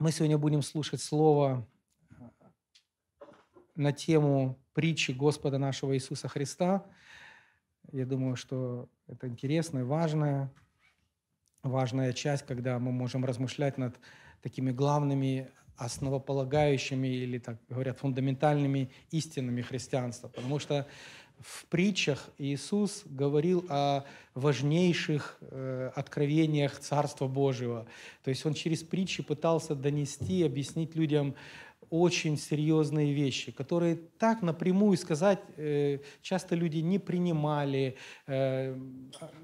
Мы сегодня будем слушать слово э, на тему притчи Господа нашего Иисуса Христа. Я думаю, что это интересная, важная, важная часть, когда мы можем размышлять над такими главными основополагающими или, так говорят, фундаментальными истинами христианства. Потому что в притчах Иисус говорил о важнейших э, откровениях Царства Божьего. То есть он через притчи пытался донести, объяснить людям очень серьезные вещи, которые так напрямую сказать э, часто люди не принимали, э,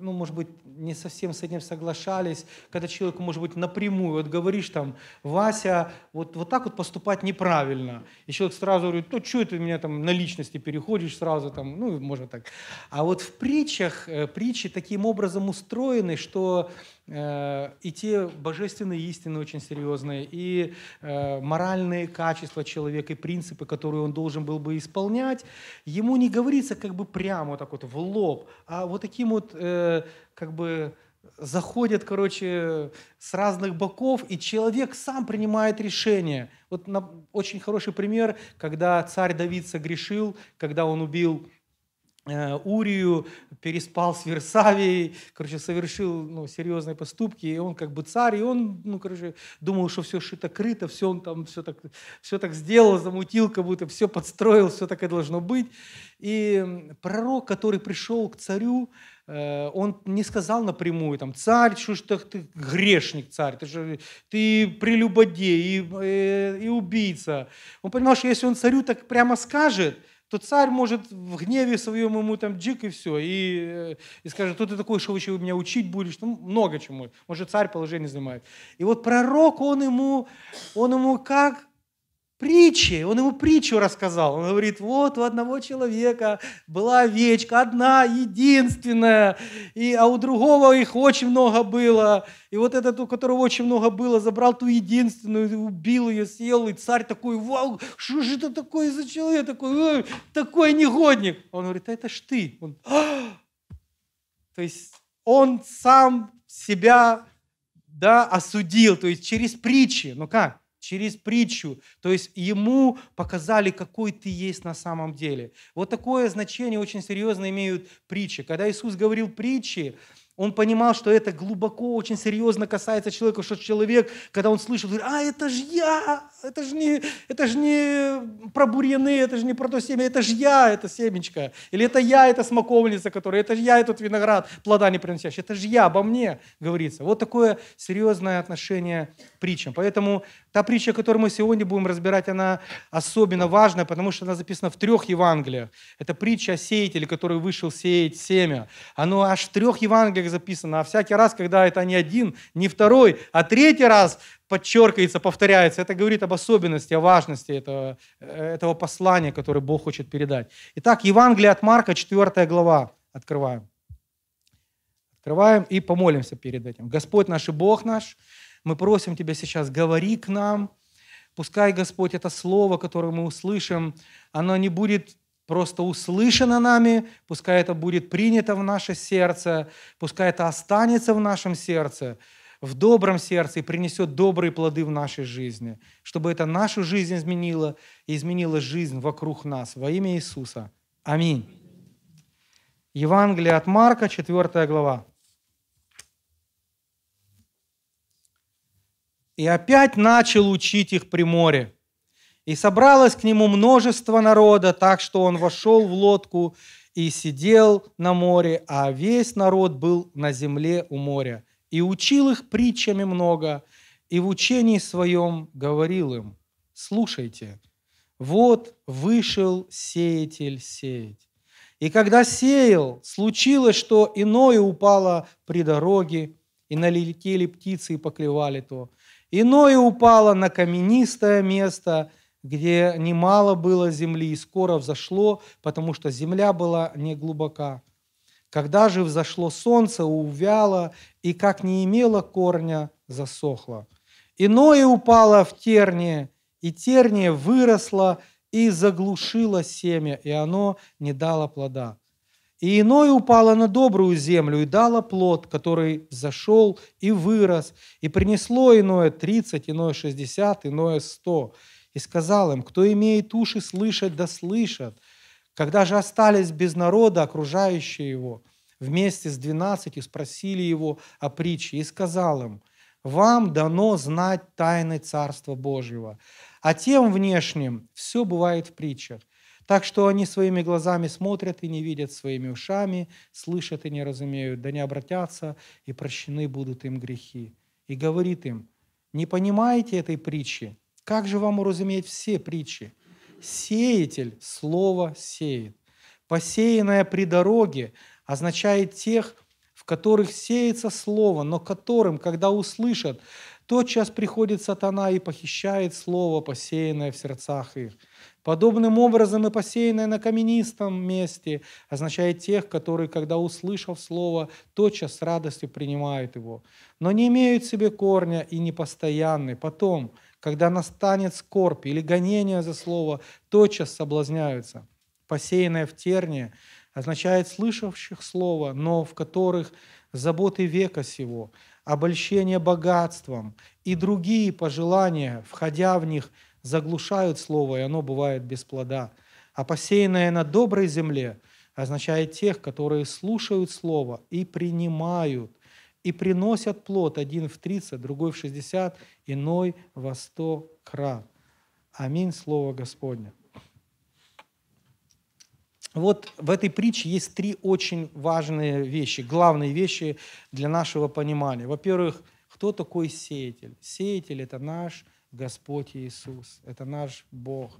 ну, может быть, не совсем с этим соглашались, когда человеку, может быть, напрямую, вот говоришь там, Вася, вот, вот так вот поступать неправильно, и человек сразу говорит, ну, что ты меня там на личности переходишь сразу, там, ну, можно так. А вот в притчах, э, притчи таким образом устроены, что Э, и те божественные истины очень серьезные, и э, моральные качества человека, и принципы, которые он должен был бы исполнять, ему не говорится как бы прямо так вот в лоб, а вот таким вот э, как бы заходят, короче, с разных боков, и человек сам принимает решение. Вот очень хороший пример, когда царь Давид согрешил, когда он убил Э, Урию, переспал с Версавией, короче, совершил ну, серьезные поступки, и он как бы царь, и он, ну, короче, думал, что все шито-крыто, все он там, все так, все так сделал, замутил, как будто все подстроил, все так и должно быть. И пророк, который пришел к царю, э, он не сказал напрямую, там, царь, что ж ты, ты грешник, царь, ты же ты прелюбодей и, и, э, и убийца. Он понимал, что если он царю так прямо скажет – то царь может в гневе своем ему там джик и все, и, э, и скажет, кто ты такой, что еще меня учить будешь, ну, много чему, может, царь положение занимает. И вот пророк, он ему, он ему как Притчи, он ему притчу рассказал. Он говорит, вот у одного человека была овечка, одна, единственная, и, а у другого их очень много было. И вот этот, у которого очень много было, забрал ту единственную, убил ее, съел, и царь такой, вау, что же это такое за человек, такой, э, такой негодник. Он говорит, а это ж ты. Он, а! То есть он сам себя да, осудил, то есть через притчи. ну как? через притчу. То есть ему показали, какой ты есть на самом деле. Вот такое значение очень серьезно имеют притчи. Когда Иисус говорил притчи, он понимал, что это глубоко, очень серьезно касается человека, что человек, когда он слышит, говорит, а это же я, это же не, это же не про бурены, это же не про то семя, это же я, это семечко. Или это я, это смоковница, которая, это же я, этот виноград, плода не приносящий, это же я, обо мне говорится. Вот такое серьезное отношение к притчам. Поэтому та притча, которую мы сегодня будем разбирать, она особенно важная, потому что она записана в трех Евангелиях. Это притча о сеятеле, который вышел сеять семя. Оно аж в трех Евангелиях Евангелиях записано, а всякий раз, когда это не один, не второй, а третий раз подчеркивается, повторяется, это говорит об особенности, о важности этого, э, этого послания, которое Бог хочет передать. Итак, Евангелие от Марка, 4 глава, открываем. Открываем и помолимся перед этим. Господь наш и Бог наш, мы просим Тебя сейчас, говори к нам, Пускай, Господь, это слово, которое мы услышим, оно не будет просто услышано нами, пускай это будет принято в наше сердце, пускай это останется в нашем сердце, в добром сердце и принесет добрые плоды в нашей жизни, чтобы это нашу жизнь изменило и изменило жизнь вокруг нас во имя Иисуса. Аминь. Евангелие от Марка, 4 глава. И опять начал учить их при море – и собралось к нему множество народа, так что он вошел в лодку и сидел на море, а весь народ был на земле у моря. И учил их притчами много, и в учении своем говорил им, «Слушайте, вот вышел сеятель сеять. И когда сеял, случилось, что иное упало при дороге, и налетели птицы и поклевали то. Иное упало на каменистое место – где немало было земли, и скоро взошло, потому что земля была не глубока. Когда же взошло солнце, увяло, и как не имело корня, засохло. Иное упало в терние, и терние выросло и заглушило семя, и оно не дало плода. И иное упало на добрую землю и дало плод, который зашел и вырос, и принесло иное тридцать, иное шестьдесят, иное сто и сказал им, кто имеет уши слышать, да слышат. Когда же остались без народа, окружающие его, вместе с двенадцатью спросили его о притче и сказал им, вам дано знать тайны Царства Божьего, а тем внешним все бывает в притчах. Так что они своими глазами смотрят и не видят своими ушами, слышат и не разумеют, да не обратятся, и прощены будут им грехи. И говорит им, не понимаете этой притчи – как же вам уразуметь все притчи? Сеятель слово сеет. Посеянное при дороге означает тех, в которых сеется слово, но которым, когда услышат, тотчас приходит сатана и похищает слово, посеянное в сердцах их. Подобным образом и посеянное на каменистом месте означает тех, которые, когда услышав слово, тотчас с радостью принимают его, но не имеют в себе корня и непостоянны. Потом, когда настанет скорбь или гонение за слово, тотчас соблазняются. Посеянное в терне означает слышавших слово, но в которых заботы века сего, обольщение богатством и другие пожелания, входя в них, заглушают слово, и оно бывает без плода. А посеянное на доброй земле означает тех, которые слушают слово и принимают – и приносят плод один в 30, другой в 60, иной во 100 крат. Аминь, Слово Господне. Вот в этой притче есть три очень важные вещи, главные вещи для нашего понимания. Во-первых, кто такой сеятель? Сеятель – это наш Господь Иисус, это наш Бог.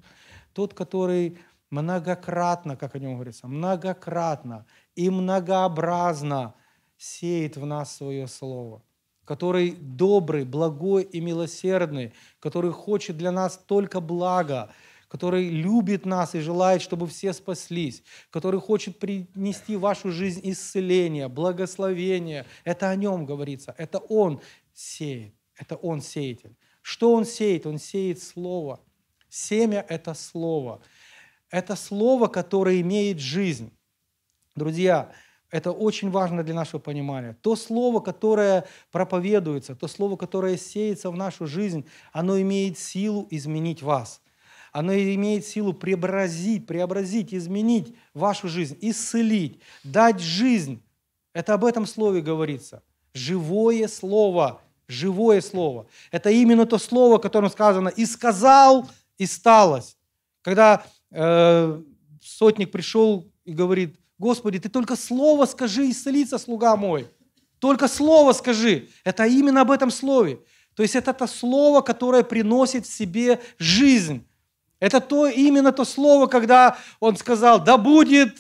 Тот, который многократно, как о нем говорится, многократно и многообразно – сеет в нас свое слово, который добрый, благой и милосердный, который хочет для нас только блага, который любит нас и желает, чтобы все спаслись, который хочет принести в вашу жизнь исцеление, благословение. Это о нем говорится, это он сеет, это он сеятель. Что он сеет? Он сеет слово. Семя – это слово. Это слово, которое имеет жизнь. Друзья, это очень важно для нашего понимания. То слово, которое проповедуется, то слово, которое сеется в нашу жизнь, оно имеет силу изменить вас. Оно имеет силу преобразить, преобразить, изменить вашу жизнь, исцелить, дать жизнь. Это об этом слове говорится. Живое слово, живое слово. Это именно то слово, которым сказано «и сказал, и сталось». Когда э, сотник пришел и говорит – Господи, ты только слово скажи, исцелится слуга мой. Только слово скажи. Это именно об этом слове. То есть это то слово, которое приносит в себе жизнь. Это то, именно то слово, когда он сказал, да будет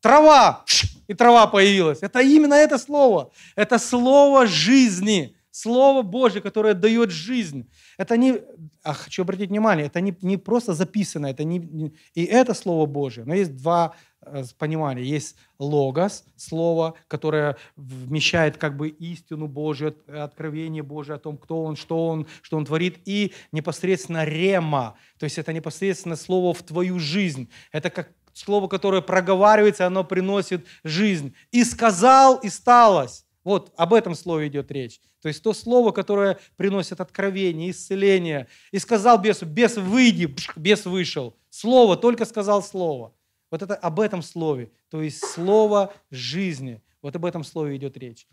трава, и трава появилась. Это именно это слово. Это слово жизни. Слово Божье, которое дает жизнь. Это не, а хочу обратить внимание, это не, не просто записано, это не, не, и это Слово Божье. Но есть два Э, понимали, есть логос, слово, которое вмещает как бы истину Божью, откровение Божие о том, кто он, что он, что он творит, и непосредственно рема, то есть это непосредственно слово в твою жизнь. Это как слово, которое проговаривается, оно приносит жизнь. И сказал, и сталось. Вот об этом слове идет речь. То есть то слово, которое приносит откровение, исцеление. И сказал бесу, бес выйди, бес вышел. Слово, только сказал слово. Вот это об этом слове, то есть слово жизни. Вот об этом слове идет речь.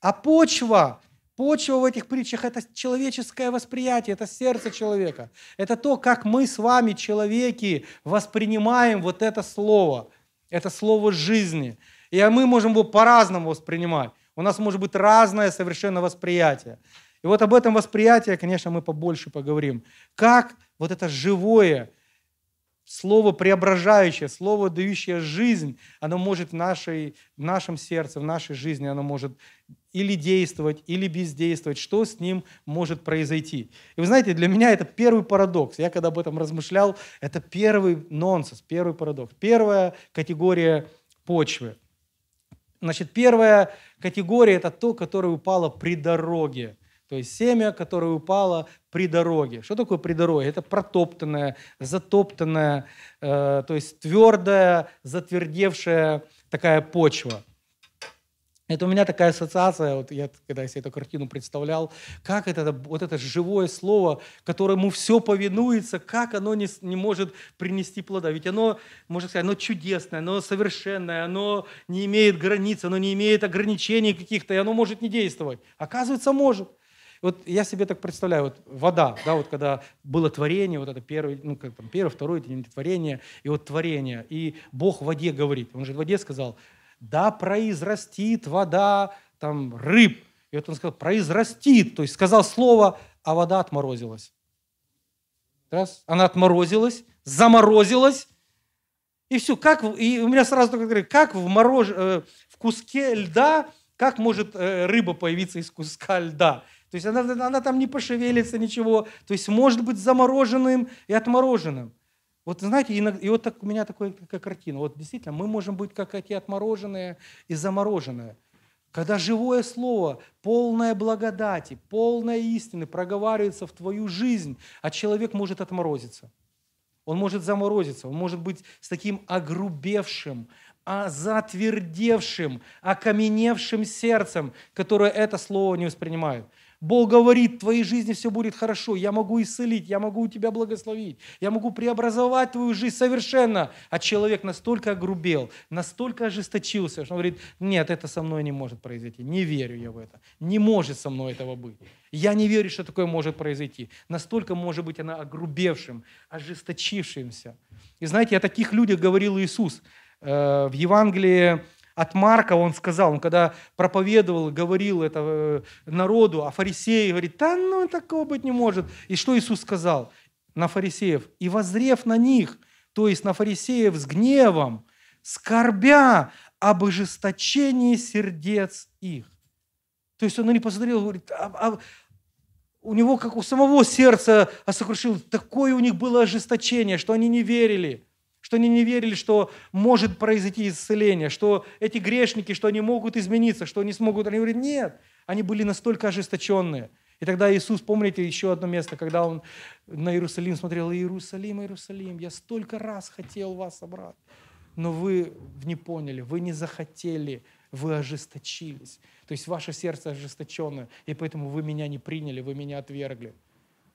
А почва, почва в этих притчах – это человеческое восприятие, это сердце человека. Это то, как мы с вами, человеки, воспринимаем вот это слово, это слово жизни. И а мы можем его по-разному воспринимать. У нас может быть разное совершенно восприятие. И вот об этом восприятии, конечно, мы побольше поговорим. Как вот это живое, Слово преображающее, Слово, дающее жизнь, оно может в, нашей, в нашем сердце, в нашей жизни, оно может или действовать, или бездействовать, что с ним может произойти. И вы знаете, для меня это первый парадокс. Я когда об этом размышлял, это первый нонсенс, первый парадокс. Первая категория почвы. Значит, первая категория – это то, которое упало при дороге. То есть семя, которое упало при дороге. Что такое при дороге? Это протоптанное, затоптанное, э, то есть твердая, затвердевшая такая почва. Это у меня такая ассоциация, вот я когда я себе эту картину представлял, как это, вот это живое слово, которому все повинуется, как оно не, не может принести плода. Ведь оно, можно сказать, оно чудесное, оно совершенное, оно не имеет границ, оно не имеет ограничений каких-то, и оно может не действовать. Оказывается, может. Вот я себе так представляю, вот вода, да, вот когда было творение, вот это первое, ну, как там, первое, второе, творение, и вот творение, и Бог в воде говорит, он же в воде сказал, да, произрастит вода, там, рыб, и вот он сказал, произрастит, то есть сказал слово, а вода отморозилась. Раз, она отморозилась, заморозилась, и все, как, и у меня сразу такой говорит, как в, морож, э, в куске льда, как может э, рыба появиться из куска льда? То есть она, она там не пошевелится ничего, то есть может быть замороженным и отмороженным. Вот знаете, и, и вот так, у меня такая, такая картина. Вот действительно, мы можем быть как эти отмороженные и замороженные. Когда живое слово, полное благодати, полное истины проговаривается в твою жизнь, а человек может отморозиться. Он может заморозиться, он может быть с таким огрубевшим, а затвердевшим, окаменевшим сердцем, которое это слово не воспринимает. Бог говорит, в твоей жизни все будет хорошо, я могу исцелить, я могу у тебя благословить, я могу преобразовать твою жизнь совершенно. А человек настолько огрубел, настолько ожесточился, что он говорит, нет, это со мной не может произойти, не верю я в это, не может со мной этого быть. Я не верю, что такое может произойти. Настолько может быть она огрубевшим, ожесточившимся. И знаете, о таких людях говорил Иисус э, в Евангелии от Марка он сказал, он когда проповедовал, говорил это э, народу, а фарисеи говорит, да ну такого быть не может. И что Иисус сказал на фарисеев? И возрев на них, то есть на фарисеев с гневом, скорбя об ожесточении сердец их. То есть он не посмотрел, говорит, а, а, у него, как у самого сердца а сокрушил, такое у них было ожесточение, что они не верили – что они не верили, что может произойти исцеление, что эти грешники, что они могут измениться, что они смогут. Они говорят, нет, они были настолько ожесточенные. И тогда Иисус, помните еще одно место, когда Он на Иерусалим смотрел, Иерусалим, Иерусалим, я столько раз хотел вас собрать, но вы не поняли, вы не захотели, вы ожесточились. То есть ваше сердце ожесточенное, и поэтому вы меня не приняли, вы меня отвергли.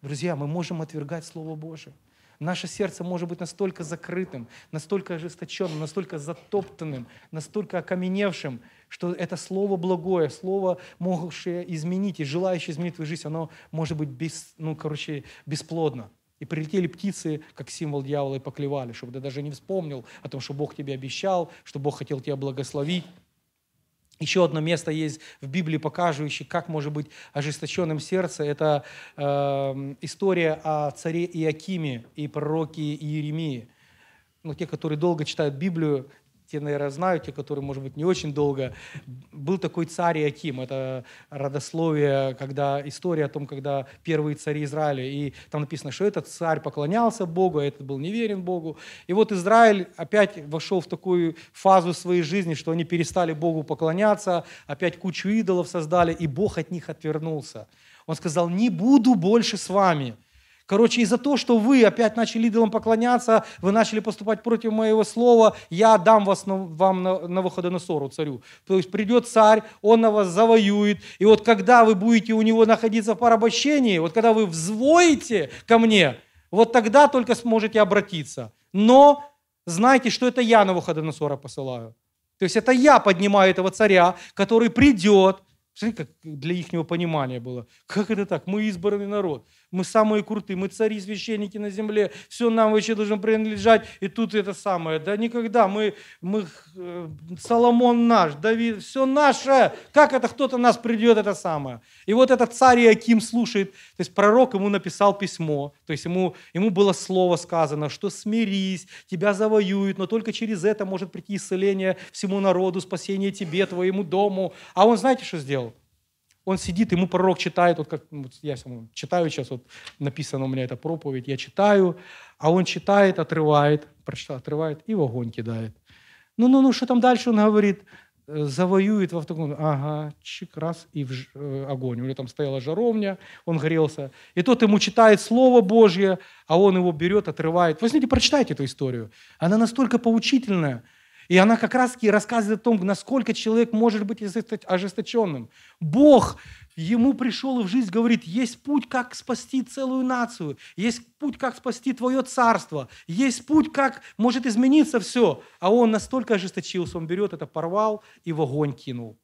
Друзья, мы можем отвергать Слово Божие. Наше сердце может быть настолько закрытым, настолько ожесточенным, настолько затоптанным, настолько окаменевшим, что это слово благое, слово, могущее изменить и желающее изменить твою жизнь, оно может быть без, ну, короче, бесплодно. И прилетели птицы, как символ дьявола, и поклевали, чтобы ты даже не вспомнил о том, что Бог тебе обещал, что Бог хотел тебя благословить. Еще одно место есть в Библии, показывающее, как может быть ожесточенным сердце. Это э, история о царе Иакиме и пророке Иеремии. Ну, те, которые долго читают Библию, те, наверное, знают, те, которые, может быть, не очень долго. Был такой царь Иаким, это родословие, когда история о том, когда первые цари Израиля, и там написано, что этот царь поклонялся Богу, а этот был неверен Богу. И вот Израиль опять вошел в такую фазу своей жизни, что они перестали Богу поклоняться, опять кучу идолов создали, и Бог от них отвернулся. Он сказал, не буду больше с вами – Короче, из-за того, что вы опять начали идолам поклоняться, вы начали поступать против моего слова, я дам вас на, вам на, на Выходоносору, царю. То есть придет царь, он на вас завоюет, и вот когда вы будете у него находиться в порабощении, вот когда вы взвоите ко мне, вот тогда только сможете обратиться. Но знайте, что это я на Навуходоносора посылаю. То есть это я поднимаю этого царя, который придет. Смотри, как для их понимания было. Как это так? Мы избранный народ. Мы самые крутые, мы цари, священники на земле, все нам вообще должно принадлежать, и тут это самое. Да никогда, мы, мы э, Соломон наш, Давид, все наше. Как это кто-то нас придет, это самое. И вот этот царь Иаким слушает, то есть пророк ему написал письмо, то есть ему, ему было слово сказано, что смирись, тебя завоюют, но только через это может прийти исцеление всему народу, спасение тебе, твоему дому. А он знаете, что сделал? он сидит, ему пророк читает, вот как ну, вот я сам читаю сейчас, вот написано у меня эта проповедь, я читаю, а он читает, отрывает, прочитал, отрывает и в огонь кидает. Ну, ну, ну, что там дальше, он говорит, э, завоюет во втором, ага, чик, раз, и в ж, э, огонь. У него там стояла жаровня, он грелся. И тот ему читает Слово Божье, а он его берет, отрывает. Возьмите, прочитайте эту историю. Она настолько поучительная – и она как раз таки рассказывает о том, насколько человек может быть ожесточенным. Бог ему пришел и в жизнь говорит, есть путь, как спасти целую нацию, есть путь, как спасти твое царство, есть путь, как может измениться все. А он настолько ожесточился, он берет это, порвал и в огонь кинул.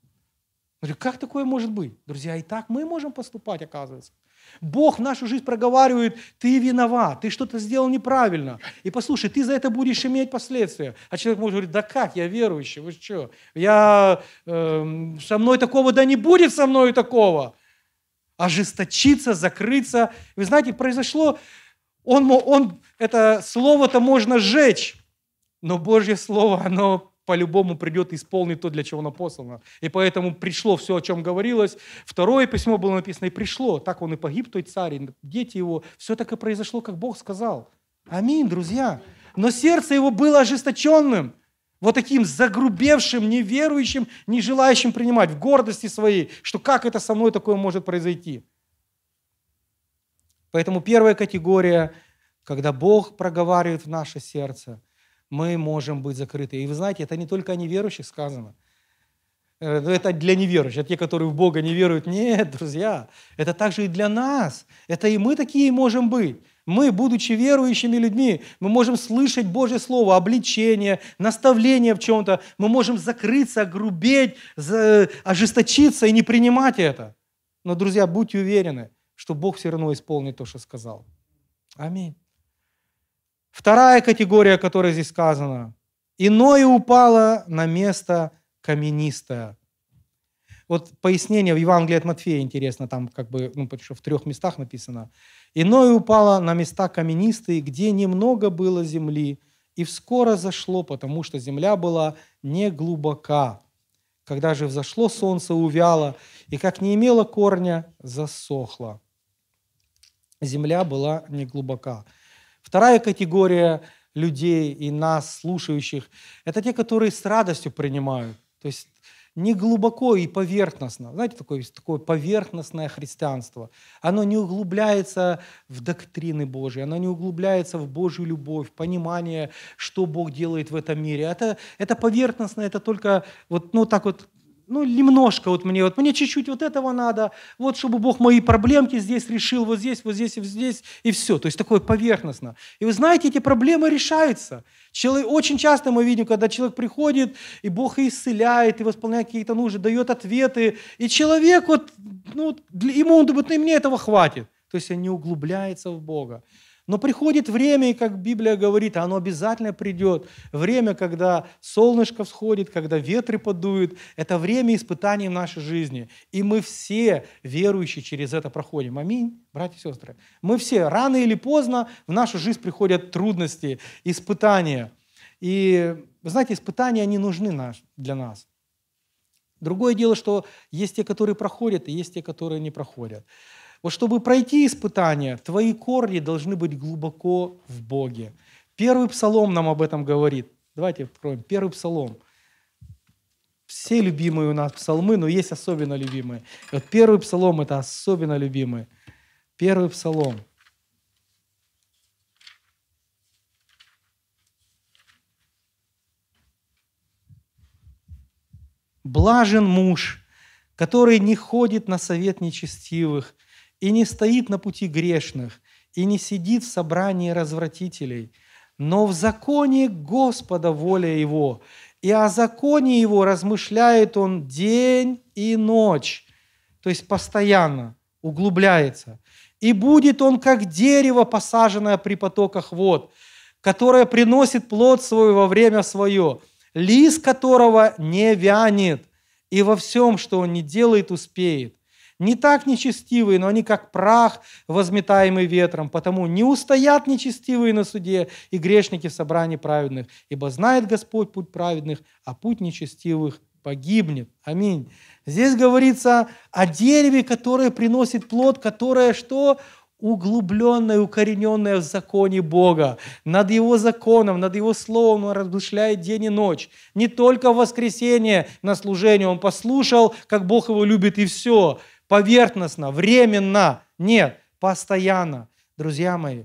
Как такое может быть? Друзья, и так мы можем поступать, оказывается. Бог в нашу жизнь проговаривает, ты виноват, ты что-то сделал неправильно. И послушай, ты за это будешь иметь последствия. А человек может говорить, да как, я верующий, вы что? Я, э, со мной такого, да не будет со мной такого. Ожесточиться, закрыться. Вы знаете, произошло, он, он, это слово-то можно сжечь, но Божье слово, оно по-любому придет и исполнит то, для чего оно послано. И поэтому пришло все, о чем говорилось. Второе письмо было написано, и пришло. Так он и погиб, той царь, и дети его. Все так и произошло, как Бог сказал. Аминь, друзья. Но сердце его было ожесточенным, вот таким загрубевшим, неверующим, не желающим принимать в гордости своей, что как это со мной такое может произойти. Поэтому первая категория, когда Бог проговаривает в наше сердце – мы можем быть закрыты. И вы знаете, это не только о неверующих сказано. Э, это для неверующих, это те, которые в Бога не веруют. Нет, друзья, это также и для нас. Это и мы такие можем быть. Мы, будучи верующими людьми, мы можем слышать Божье Слово, обличение, наставление в чем-то. Мы можем закрыться, грубеть, ожесточиться и не принимать это. Но, друзья, будьте уверены, что Бог все равно исполнит то, что сказал. Аминь. Вторая категория, которая здесь сказана, «Иное упало на место каменистое». Вот пояснение в Евангелии от Матфея интересно, там как бы, ну, потому что в трех местах написано. «Иное упало на места каменистые, где немного было земли, и вскоро зашло, потому что земля была не глубока. Когда же взошло, солнце увяло, и как не имело корня, засохло. Земля была не глубока. Вторая категория людей и нас, слушающих, это те, которые с радостью принимают. То есть не глубоко и поверхностно. Знаете, такое, такое поверхностное христианство. Оно не углубляется в доктрины Божьи, оно не углубляется в Божью любовь, понимание, что Бог делает в этом мире. Это, это поверхностно, это только вот ну, так вот ну, немножко вот мне, вот мне чуть-чуть вот этого надо, вот чтобы Бог мои проблемки здесь решил, вот здесь, вот здесь, и вот здесь, и все. То есть такое поверхностно. И вы знаете, эти проблемы решаются. Человек, очень часто мы видим, когда человек приходит, и Бог исцеляет, и восполняет какие-то нужды, дает ответы, и человек вот, ну, ему он думает, ну, и мне этого хватит. То есть он не углубляется в Бога. Но приходит время, и как Библия говорит, оно обязательно придет. Время, когда солнышко всходит, когда ветры подуют. Это время испытаний в нашей жизни. И мы все, верующие, через это проходим. Аминь, братья и сестры. Мы все, рано или поздно, в нашу жизнь приходят трудности, испытания. И, вы знаете, испытания, они нужны для нас. Другое дело, что есть те, которые проходят, и есть те, которые не проходят. Вот чтобы пройти испытание, твои корни должны быть глубоко в Боге. Первый псалом нам об этом говорит. Давайте откроем первый псалом. Все любимые у нас псалмы, но есть особенно любимые. И вот первый псалом – это особенно любимый. Первый псалом. Блажен муж, который не ходит на совет нечестивых, и не стоит на пути грешных, и не сидит в собрании развратителей, но в законе Господа воля его, и о законе его размышляет он день и ночь, то есть постоянно углубляется. И будет он как дерево, посаженное при потоках вод, которое приносит плод свой во время свое, лист которого не вянет, и во всем, что он не делает, успеет. Не так нечестивые, но они как прах, возметаемый ветром, потому не устоят нечестивые на суде и грешники в собрании праведных, ибо знает Господь путь праведных, а путь нечестивых погибнет. Аминь. Здесь говорится о дереве, которое приносит плод, которое что? углубленное, укорененное в законе Бога, над Его законом, над Его Словом Он размышляет день и ночь. Не только в воскресенье на служение Он послушал, как Бог его любит, и все поверхностно, временно. Нет, постоянно. Друзья мои,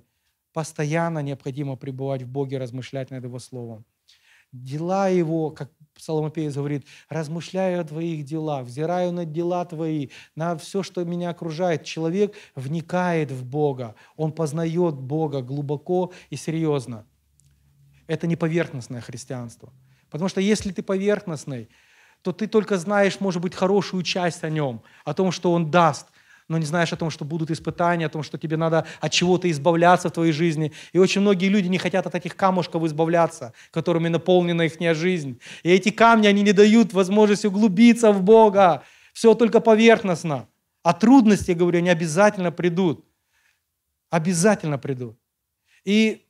постоянно необходимо пребывать в Боге, размышлять над Его Словом. Дела Его, как Псалмопеец говорит, размышляю о твоих делах, взираю на дела твои, на все, что меня окружает. Человек вникает в Бога, он познает Бога глубоко и серьезно. Это не поверхностное христианство. Потому что если ты поверхностный, то ты только знаешь, может быть, хорошую часть о нем, о том, что он даст, но не знаешь о том, что будут испытания, о том, что тебе надо от чего-то избавляться в твоей жизни. И очень многие люди не хотят от этих камушков избавляться, которыми наполнена их жизнь. И эти камни, они не дают возможность углубиться в Бога. Все только поверхностно. А трудности, я говорю, они обязательно придут. Обязательно придут. И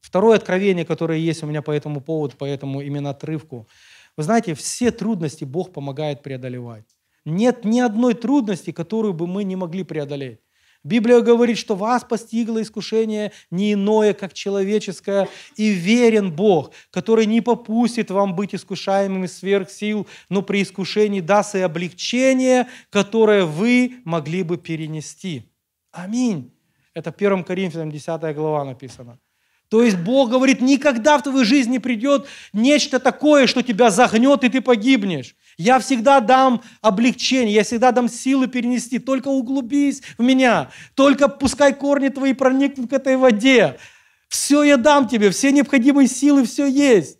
второе откровение, которое есть у меня по этому поводу, по этому именно отрывку – вы знаете, все трудности Бог помогает преодолевать. Нет ни одной трудности, которую бы мы не могли преодолеть. Библия говорит, что вас постигло искушение не иное, как человеческое, и верен Бог, который не попустит вам быть искушаемыми сверх сил, но при искушении даст и облегчение, которое вы могли бы перенести. Аминь. Это в 1 Коринфянам 10 глава написано. То есть Бог говорит, никогда в твою жизнь не придет нечто такое, что тебя загнет, и ты погибнешь. Я всегда дам облегчение, я всегда дам силы перенести. Только углубись в меня, только пускай корни твои проникнут к этой воде. Все я дам тебе, все необходимые силы, все есть.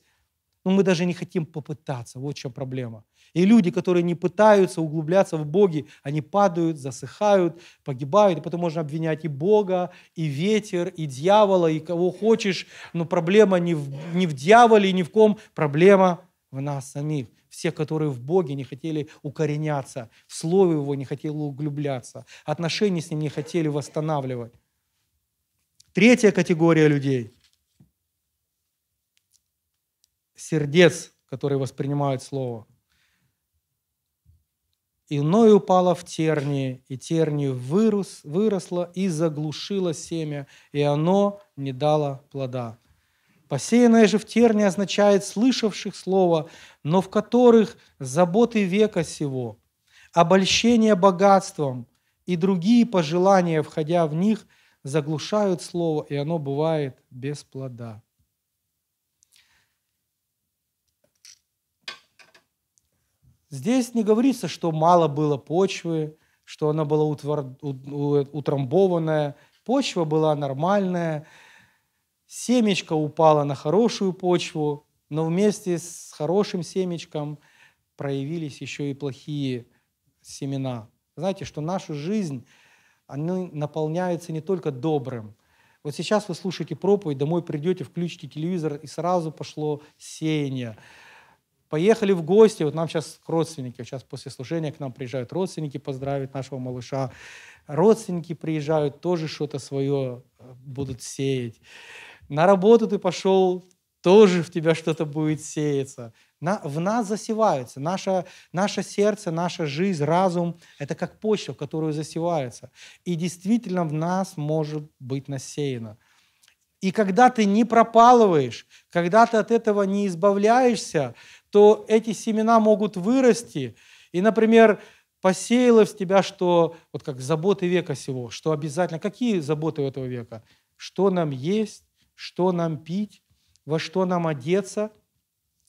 Но мы даже не хотим попытаться, вот в чем проблема. И люди, которые не пытаются углубляться в Боге, они падают, засыхают, погибают. И потом можно обвинять и Бога, и ветер, и дьявола, и кого хочешь. Но проблема не в, не в дьяволе, ни в ком. Проблема в нас самих все, которые в Боге не хотели укореняться, в Слове Его не хотели углубляться, отношения с Ним не хотели восстанавливать. Третья категория людей – сердец, которые воспринимают Слово – Иное упала в тернии, и тернии вырос, выросло и заглушила семя, и оно не дало плода. Посеянное же в тернии означает слышавших слово, но в которых заботы века сего, обольщение богатством и другие пожелания, входя в них, заглушают слово, и оно бывает без плода. Здесь не говорится, что мало было почвы, что она была утвор... утрамбованная, почва была нормальная, семечко упало на хорошую почву, но вместе с хорошим семечком проявились еще и плохие семена. Знаете, что нашу жизнь, она наполняется не только добрым. Вот сейчас вы слушаете проповедь, домой придете, включите телевизор, и сразу пошло сеяние. Поехали в гости, вот нам сейчас родственники, сейчас после служения к нам приезжают родственники поздравить нашего малыша. Родственники приезжают, тоже что-то свое э, будут сеять. На работу ты пошел, тоже в тебя что-то будет сеяться. На, в нас засеваются. Наше, наше сердце, наша жизнь, разум — это как почва, в которую засевается. И действительно в нас может быть насеяно. И когда ты не пропалываешь, когда ты от этого не избавляешься, то эти семена могут вырасти. И, например, посеялось в тебя, что вот как заботы века сего, что обязательно, какие заботы у этого века? Что нам есть, что нам пить, во что нам одеться.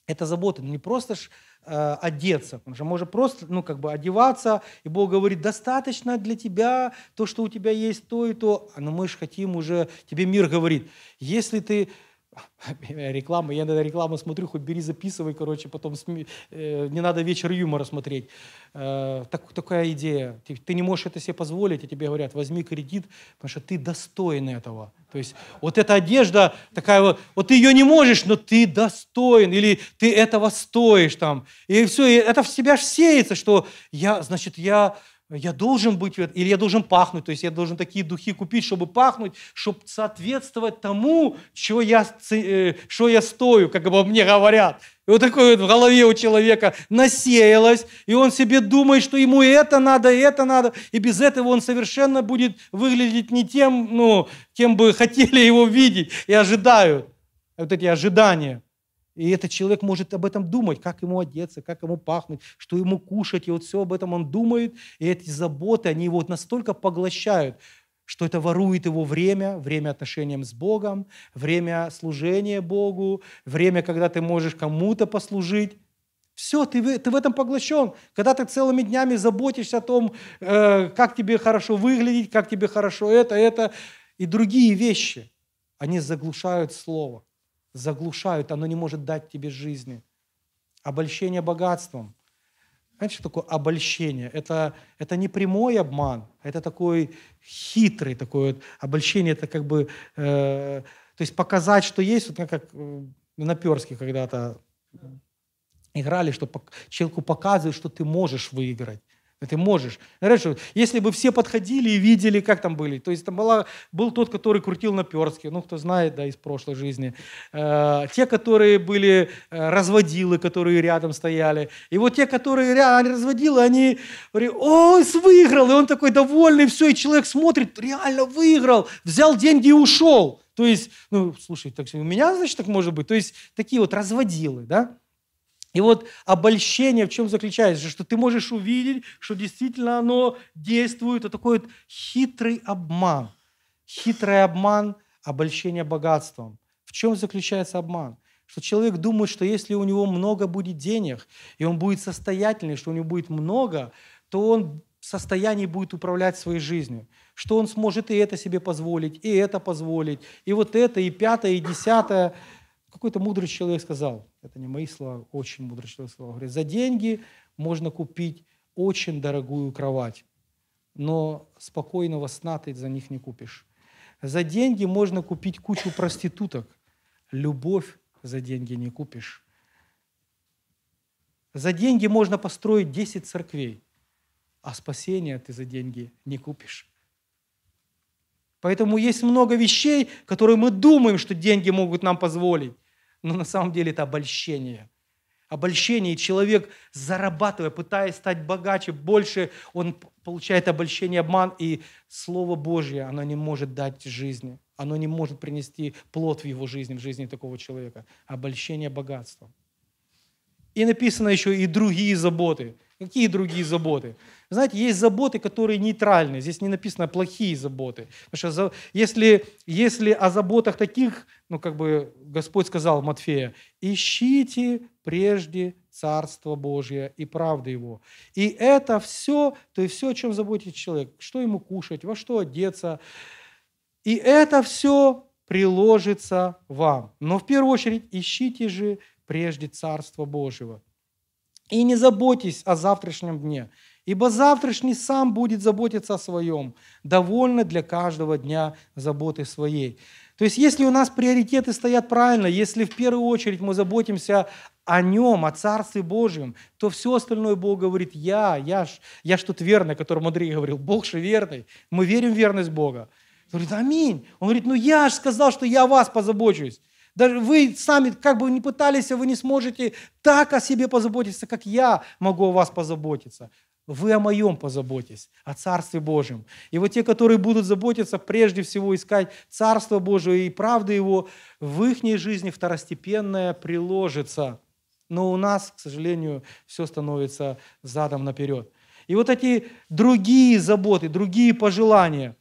Это заботы, ну, не просто ж э, одеться, потому что можно просто, ну, как бы одеваться, и Бог говорит, достаточно для тебя то, что у тебя есть, то и то, а, но ну, мы же хотим уже, тебе мир говорит, если ты Реклама, я на рекламу смотрю, хоть бери, записывай, короче, потом сме... э, не надо вечер юмора смотреть. Э, так, такая идея. Ты, ты не можешь это себе позволить, и а тебе говорят, возьми кредит, потому что ты достоин этого. То есть вот эта одежда такая вот, вот ты ее не можешь, но ты достоин, или ты этого стоишь там. И все, и это в себя ж сеется, что я, значит, я я должен быть, или я должен пахнуть, то есть я должен такие духи купить, чтобы пахнуть, чтобы соответствовать тому, что я, э, что я стою, как обо мне говорят. И вот такое вот в голове у человека насеялось, и он себе думает, что ему это надо, и это надо, и без этого он совершенно будет выглядеть не тем, ну, кем бы хотели его видеть и ожидают. Вот эти ожидания – и этот человек может об этом думать, как ему одеться, как ему пахнуть, что ему кушать. И вот все об этом он думает. И эти заботы, они его настолько поглощают, что это ворует его время, время отношениям с Богом, время служения Богу, время, когда ты можешь кому-то послужить. Все, ты, ты в этом поглощен. Когда ты целыми днями заботишься о том, э, как тебе хорошо выглядеть, как тебе хорошо это, это и другие вещи, они заглушают Слово заглушают, оно не может дать тебе жизни. Обольщение богатством. Знаете, что такое обольщение? Это, это не прямой обман, это такой хитрый такой вот обольщение, это как бы, э, то есть показать, что есть, вот как э, на Перске когда-то играли, что человеку показывают, что ты можешь выиграть. Ты можешь. Знаешь, если бы все подходили и видели, как там были. То есть там была, был тот, который крутил на перстке, ну, кто знает, да, из прошлой жизни. Э, те, которые были э, разводилы, которые рядом стояли. И вот те, которые реально разводилы, они говорят, ой, выиграл! И он такой довольный, все, и человек смотрит, реально выиграл, взял деньги и ушел. То есть, ну, слушай, так у меня, значит, так может быть. То есть такие вот разводилы, да? И вот обольщение в чем заключается? Что ты можешь увидеть, что действительно оно действует. Это такой вот хитрый обман. Хитрый обман – обольщение богатством. В чем заключается обман? Что человек думает, что если у него много будет денег, и он будет состоятельный, что у него будет много, то он в состоянии будет управлять своей жизнью. Что он сможет и это себе позволить, и это позволить, и вот это, и пятое, и десятое – какой-то мудрый человек сказал, это не мои слова, очень мудрый человек сказал, говорит, за деньги можно купить очень дорогую кровать, но спокойного сна ты за них не купишь. За деньги можно купить кучу проституток, любовь за деньги не купишь. За деньги можно построить 10 церквей, а спасения ты за деньги не купишь. Поэтому есть много вещей, которые мы думаем, что деньги могут нам позволить но на самом деле это обольщение. Обольщение, и человек, зарабатывая, пытаясь стать богаче, больше, он получает обольщение, обман, и Слово Божье, оно не может дать жизни, оно не может принести плод в его жизни, в жизни такого человека. Обольщение богатством. И написано еще и другие заботы. Какие другие заботы? Знаете, есть заботы, которые нейтральны. Здесь не написано плохие заботы. Потому что если, если о заботах таких ну, как бы Господь сказал Матфея, ищите прежде Царство Божье и правды Его. И это все, то есть все, о чем заботится человек, что ему кушать, во что одеться, и это все приложится вам. Но в первую очередь ищите же прежде Царство Божьего. И не заботьтесь о завтрашнем дне, ибо завтрашний сам будет заботиться о своем. Довольно для каждого дня заботы своей. То есть если у нас приоритеты стоят правильно, если в первую очередь мы заботимся о нем, о Царстве Божьем, то все остальное Бог говорит, я, я, ж, я ж тут верный, о котором Андрей говорил, Бог же верный, мы верим в верность Бога. Он говорит, аминь. Он говорит, ну я же сказал, что я о вас позабочусь. Даже вы сами, как бы не пытались, а вы не сможете так о себе позаботиться, как я могу о вас позаботиться вы о моем позаботьтесь, о Царстве Божьем. И вот те, которые будут заботиться, прежде всего искать Царство Божие и правду Его, в их жизни второстепенное приложится. Но у нас, к сожалению, все становится задом наперед. И вот эти другие заботы, другие пожелания.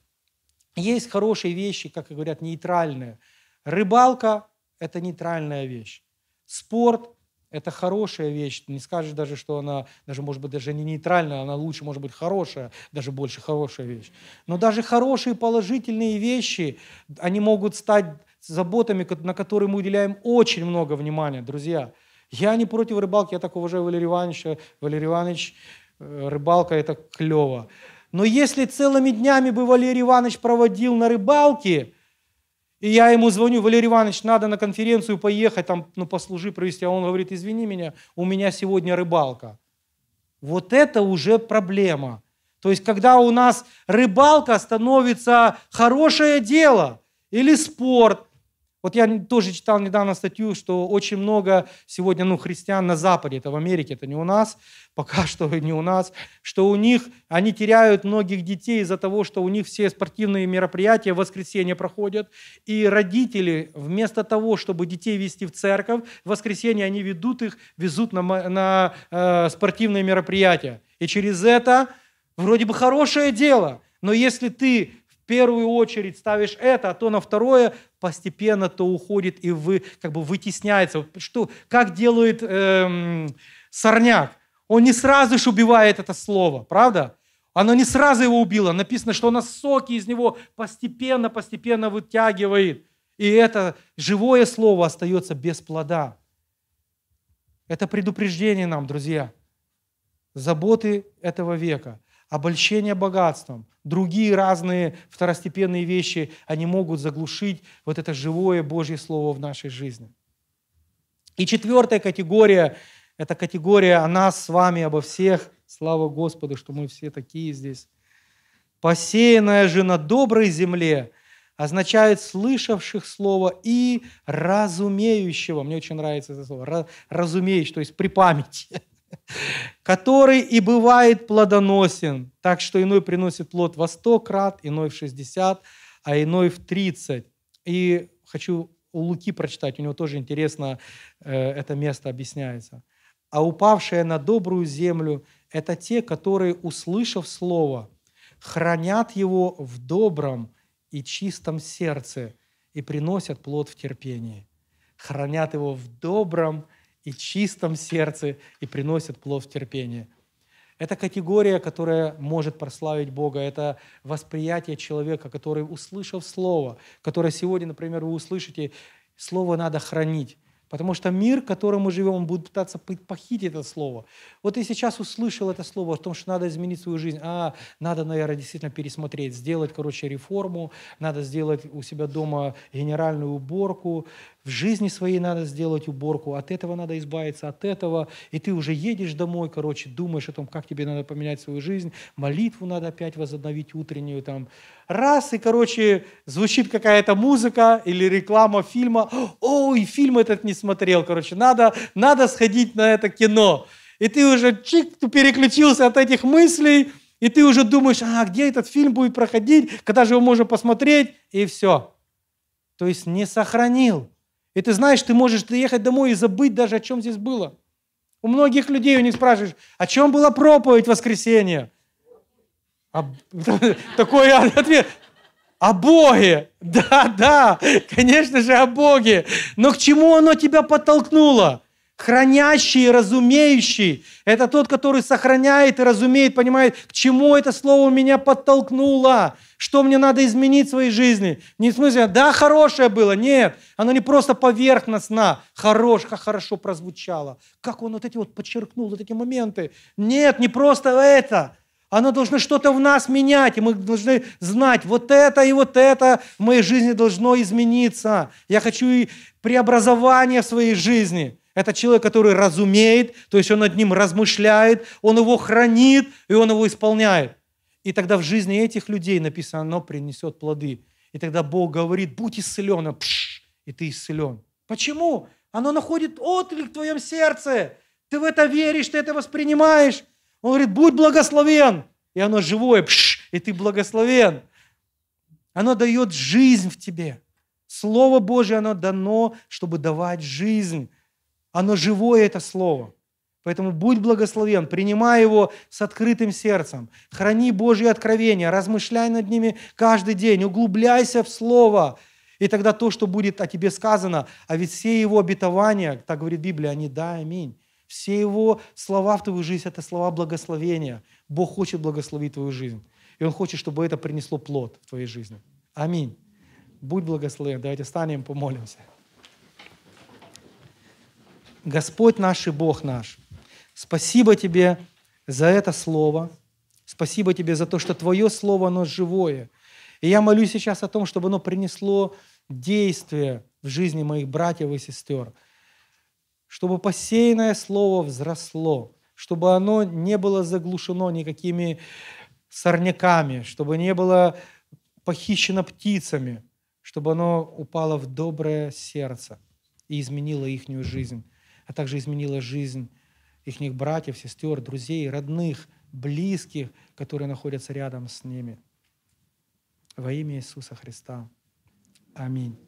Есть хорошие вещи, как говорят, нейтральные. Рыбалка – это нейтральная вещь. Спорт это хорошая вещь. Не скажешь даже, что она, даже может быть, даже не нейтральная, она лучше, может быть, хорошая, даже больше хорошая вещь. Но даже хорошие положительные вещи, они могут стать заботами, на которые мы уделяем очень много внимания, друзья. Я не против рыбалки, я так уважаю Валерия Ивановича. Валерий Иванович, э, рыбалка – это клево. Но если целыми днями бы Валерий Иванович проводил на рыбалке – и я ему звоню, Валерий Иванович, надо на конференцию поехать, там, ну, послужи, провести. А он говорит, извини меня, у меня сегодня рыбалка. Вот это уже проблема. То есть, когда у нас рыбалка становится хорошее дело, или спорт, вот я тоже читал недавно статью, что очень много сегодня ну, христиан на Западе, это в Америке, это не у нас, пока что не у нас, что у них, они теряют многих детей из-за того, что у них все спортивные мероприятия в воскресенье проходят, и родители вместо того, чтобы детей вести в церковь, в воскресенье они ведут их, везут на, на э, спортивные мероприятия. И через это вроде бы хорошее дело, но если ты первую очередь ставишь это, а то на второе постепенно то уходит и вы, как бы вытесняется. Что, как делает эм, сорняк? Он не сразу же убивает это слово, правда? Оно не сразу его убило. Написано, что она соки из него постепенно, постепенно вытягивает. И это живое слово остается без плода. Это предупреждение нам, друзья. Заботы этого века – обольщение богатством, другие разные второстепенные вещи, они могут заглушить вот это живое Божье Слово в нашей жизни. И четвертая категория – это категория о нас с вами, обо всех. Слава Господу, что мы все такие здесь. «Посеянная же на доброй земле» означает слышавших слово и разумеющего. Мне очень нравится это слово. Разумеющий, то есть при памяти который и бывает плодоносен, так что иной приносит плод во сто крат, иной в 60, а иной в 30. И хочу у Луки прочитать, у него тоже интересно э, это место объясняется. «А упавшие на добрую землю – это те, которые, услышав слово, хранят его в добром и чистом сердце и приносят плод в терпении». Хранят его в добром и чистом сердце и приносят плод терпения. Это категория, которая может прославить Бога. Это восприятие человека, который, услышав Слово, которое сегодня, например, вы услышите, Слово надо хранить. Потому что мир, в котором мы живем, он будет пытаться похитить это слово. Вот я сейчас услышал это слово о том, что надо изменить свою жизнь. А, надо, наверное, действительно пересмотреть, сделать, короче, реформу, надо сделать у себя дома генеральную уборку, в жизни своей надо сделать уборку, от этого надо избавиться, от этого, и ты уже едешь домой, короче, думаешь о том, как тебе надо поменять свою жизнь, молитву надо опять возобновить утреннюю, там, раз, и, короче, звучит какая-то музыка или реклама фильма, ой, фильм этот не смотрел, короче, надо, надо сходить на это кино, и ты уже чик, переключился от этих мыслей, и ты уже думаешь, а где этот фильм будет проходить, когда же его можно посмотреть, и все. То есть не сохранил и ты знаешь, ты можешь доехать домой и забыть даже, о чем здесь было. У многих людей у них спрашиваешь, о чем была проповедь в воскресенье? Такой ответ. О Боге. Да, да, конечно же, о Боге. Но к чему оно тебя подтолкнуло? Хранящий и разумеющий – это тот, который сохраняет и разумеет, понимает, к чему это слово меня подтолкнуло, что мне надо изменить в своей жизни. Не в смысле, да, хорошее было, нет, оно не просто поверхностно, хорош, как хорошо прозвучало, как он вот эти вот подчеркнул, вот эти моменты. Нет, не просто это, оно должно что-то в нас менять, и мы должны знать, вот это и вот это в моей жизни должно измениться. Я хочу и преобразование в своей жизни – это человек, который разумеет, то есть он над ним размышляет, он его хранит, и он его исполняет. И тогда в жизни этих людей написано, оно принесет плоды. И тогда Бог говорит, будь исцелен, и ты исцелен. Почему? Оно находит отклик в твоем сердце. Ты в это веришь, ты это воспринимаешь. Он говорит, будь благословен. И оно живое, и ты благословен. Оно дает жизнь в тебе. Слово Божье, оно дано, чтобы давать жизнь. Оно живое, это слово. Поэтому будь благословен, принимай его с открытым сердцем, храни Божьи откровения, размышляй над ними каждый день, углубляйся в Слово, и тогда то, что будет о тебе сказано, а ведь все его обетования, так говорит Библия, они да, аминь. Все его слова в твою жизнь – это слова благословения. Бог хочет благословить твою жизнь. И Он хочет, чтобы это принесло плод в твоей жизни. Аминь. Будь благословен. Давайте станем, помолимся. Господь наш и Бог наш. Спасибо Тебе за это Слово. Спасибо Тебе за то, что Твое Слово, оно живое. И я молюсь сейчас о том, чтобы оно принесло действие в жизни моих братьев и сестер, чтобы посеянное Слово взросло, чтобы оно не было заглушено никакими сорняками, чтобы не было похищено птицами, чтобы оно упало в доброе сердце и изменило ихнюю жизнь а также изменила жизнь их братьев, сестер, друзей, родных, близких, которые находятся рядом с ними. Во имя Иисуса Христа. Аминь.